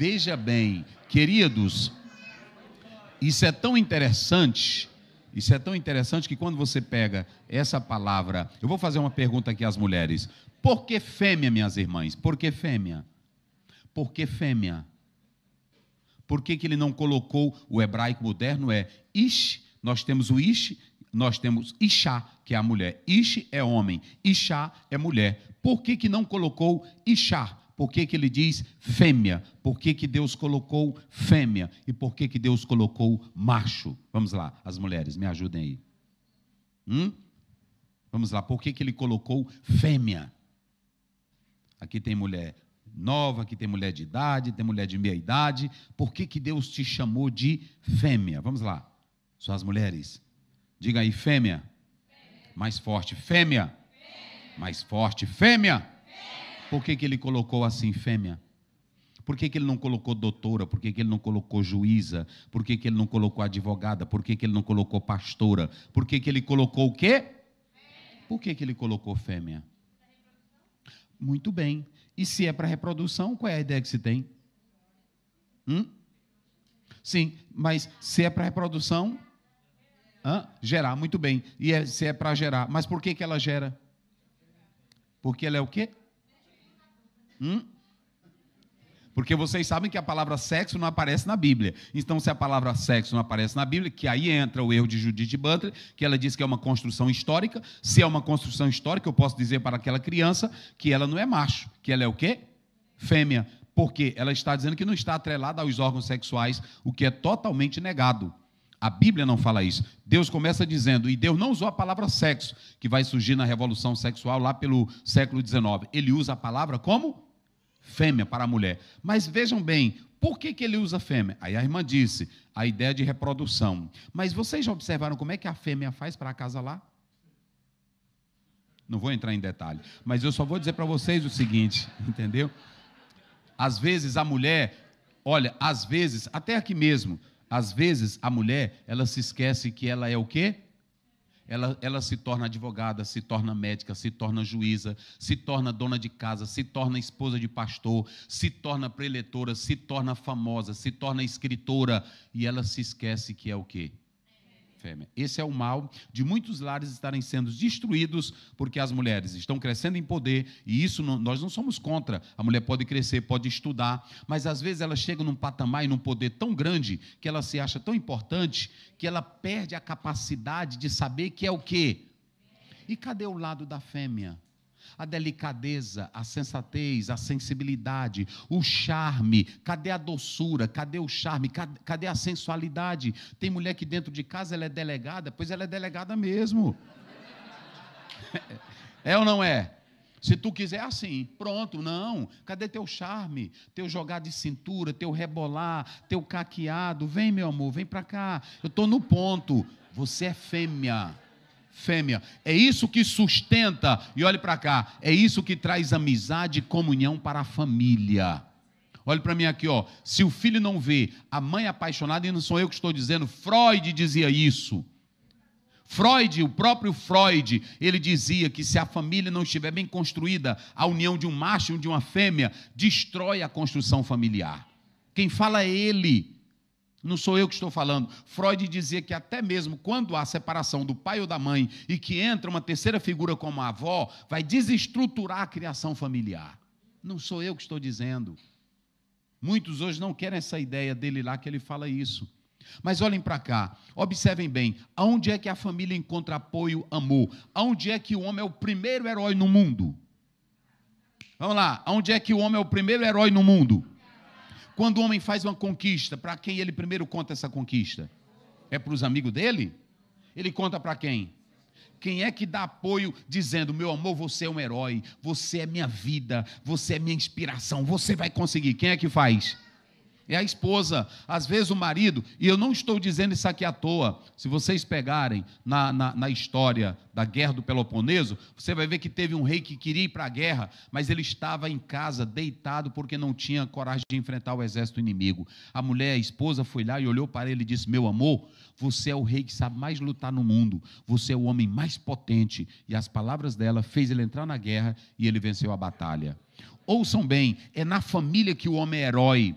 Veja bem, queridos, isso é tão interessante. Isso é tão interessante que quando você pega essa palavra, eu vou fazer uma pergunta aqui às mulheres. Por que fêmea, minhas irmãs? Por que fêmea? Por que fêmea? Por que, que ele não colocou o hebraico moderno? É ish, nós temos o ish, nós temos ishá, que é a mulher. Ish é homem, ishá é mulher. Por que, que não colocou ishá? Por que, que ele diz fêmea? Por que, que Deus colocou fêmea? E por que, que Deus colocou macho? Vamos lá, as mulheres, me ajudem aí. Hum? Vamos lá, por que, que ele colocou fêmea? Aqui tem mulher nova, aqui tem mulher de idade, tem mulher de meia idade. Por que, que Deus te chamou de fêmea? Vamos lá, só as mulheres. Diga aí, fêmea. fêmea. Mais forte, fêmea. fêmea. Mais forte, fêmea. Por que, que ele colocou assim fêmea? Por que, que ele não colocou doutora? Por que, que ele não colocou juíza? Por que, que ele não colocou advogada? Por que, que ele não colocou pastora? Por que, que ele colocou o quê? Por que, que ele colocou fêmea? Muito bem. E se é para reprodução, qual é a ideia que se tem? Hum? Sim, mas se é para reprodução, hã? gerar, muito bem. E é, se é para gerar, mas por que, que ela gera? Porque ela é o quê? Hum? Porque vocês sabem que a palavra sexo não aparece na Bíblia. Então, se a palavra sexo não aparece na Bíblia, que aí entra o erro de Judith Butler, que ela diz que é uma construção histórica. Se é uma construção histórica, eu posso dizer para aquela criança que ela não é macho, que ela é o quê? Fêmea. Porque ela está dizendo que não está atrelada aos órgãos sexuais, o que é totalmente negado. A Bíblia não fala isso. Deus começa dizendo, e Deus não usou a palavra sexo, que vai surgir na revolução sexual lá pelo século XIX. Ele usa a palavra como fêmea para a mulher. Mas vejam bem, por que, que ele usa fêmea? Aí a irmã disse, a ideia de reprodução. Mas vocês já observaram como é que a fêmea faz para casa lá? Não vou entrar em detalhe, mas eu só vou dizer para vocês o seguinte, entendeu? Às vezes a mulher, olha, às vezes, até aqui mesmo, às vezes a mulher, ela se esquece que ela é o quê? ela, ela se torna advogada, se torna médica, se torna juíza, se torna dona de casa, se torna esposa de pastor, se torna preletora, se torna famosa, se torna escritora, e ela se esquece que é o quê? fêmea. Esse é o mal de muitos lares estarem sendo destruídos porque as mulheres estão crescendo em poder e isso não, nós não somos contra. A mulher pode crescer, pode estudar, mas às vezes ela chega num patamar e num poder tão grande que ela se acha tão importante que ela perde a capacidade de saber que é o quê? E cadê o lado da fêmea? A delicadeza, a sensatez, a sensibilidade, o charme, cadê a doçura, cadê o charme, cadê a sensualidade? Tem mulher que dentro de casa ela é delegada, pois ela é delegada mesmo. É ou não é? Se tu quiser é assim, pronto, não. Cadê teu charme, teu jogar de cintura, teu rebolar, teu caqueado? Vem, meu amor, vem pra cá. Eu estou no ponto. Você é fêmea fêmea. É isso que sustenta, e olhe para cá, é isso que traz amizade e comunhão para a família. Olhe para mim aqui, ó. Se o filho não vê a mãe apaixonada, e não sou eu que estou dizendo, Freud dizia isso. Freud, o próprio Freud, ele dizia que se a família não estiver bem construída, a união de um macho e de uma fêmea destrói a construção familiar. Quem fala é ele. Não sou eu que estou falando. Freud dizia que até mesmo quando há separação do pai ou da mãe e que entra uma terceira figura como a avó, vai desestruturar a criação familiar. Não sou eu que estou dizendo. Muitos hoje não querem essa ideia dele lá que ele fala isso. Mas olhem para cá, observem bem, aonde é que a família encontra apoio, amor? Aonde é que o homem é o primeiro herói no mundo? Vamos lá, aonde é que o homem é o primeiro herói no mundo? Quando o homem faz uma conquista, para quem ele primeiro conta essa conquista? É para os amigos dele? Ele conta para quem? Quem é que dá apoio dizendo: meu amor, você é um herói, você é minha vida, você é minha inspiração, você vai conseguir? Quem é que faz? é a esposa, às vezes o marido, e eu não estou dizendo isso aqui à toa. Se vocês pegarem na, na, na história da guerra do Peloponeso, você vai ver que teve um rei que queria ir para a guerra, mas ele estava em casa, deitado, porque não tinha coragem de enfrentar o exército inimigo. A mulher, a esposa, foi lá e olhou para ele e disse: Meu amor, você é o rei que sabe mais lutar no mundo, você é o homem mais potente. E as palavras dela fez ele entrar na guerra e ele venceu a batalha. Ouçam bem, é na família que o homem é herói.